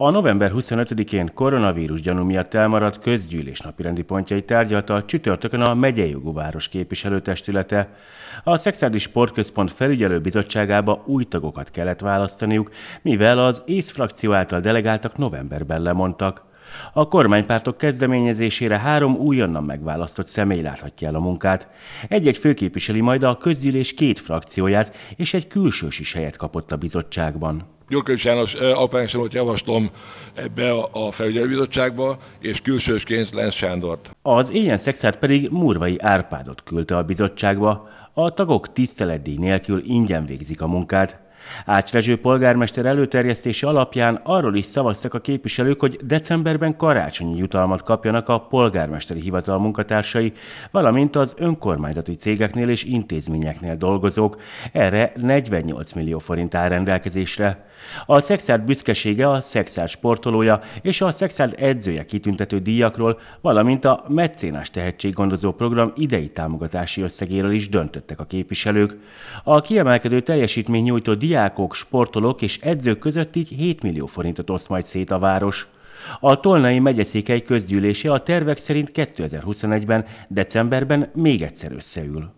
A november 25-én koronavírus gyanú miatt elmaradt közgyűlés napirendi pontjai tárgyalta a csütörtökön a megyei jogúváros képviselőtestülete. A Szexádi Sportközpont felügyelő bizottságába új tagokat kellett választaniuk, mivel az ész frakció által delegáltak novemberben lemondtak. A kormánypártok kezdeményezésére három újonnan megválasztott személy láthatja el a munkát. Egy-egy főképviseli majd a közgyűlés két frakcióját, és egy külsős is helyet kapott a bizottságban. Gyurkovics János eh, Alpányosan javaslom ebbe a felügyelőbizottságba, és külsősként Lenz Sándort. Az éjjel szexárt pedig Murvai Árpádot küldte a bizottságba. A tagok tiszteletdíj nélkül ingyen végzik a munkát, Ács Rezső polgármester előterjesztése alapján arról is szavaztak a képviselők, hogy decemberben karácsonyi jutalmat kapjanak a polgármesteri hivatal munkatársai, valamint az önkormányzati cégeknél és intézményeknél dolgozók. Erre 48 millió forint áll rendelkezésre. A szexárd büszkesége a szexárd sportolója és a szexárd edzője kitüntető díjakról, valamint a mecénás tehetséggondozó program idei támogatási összegéről is döntöttek a képviselők. A kiemelkedő teljesítmény nyújtó díj diákok, sportolók és edzők között így 7 millió forintot oszt majd szét a város. A Tolnai megyeszékely közgyűlése a tervek szerint 2021-ben, decemberben még egyszer összeül.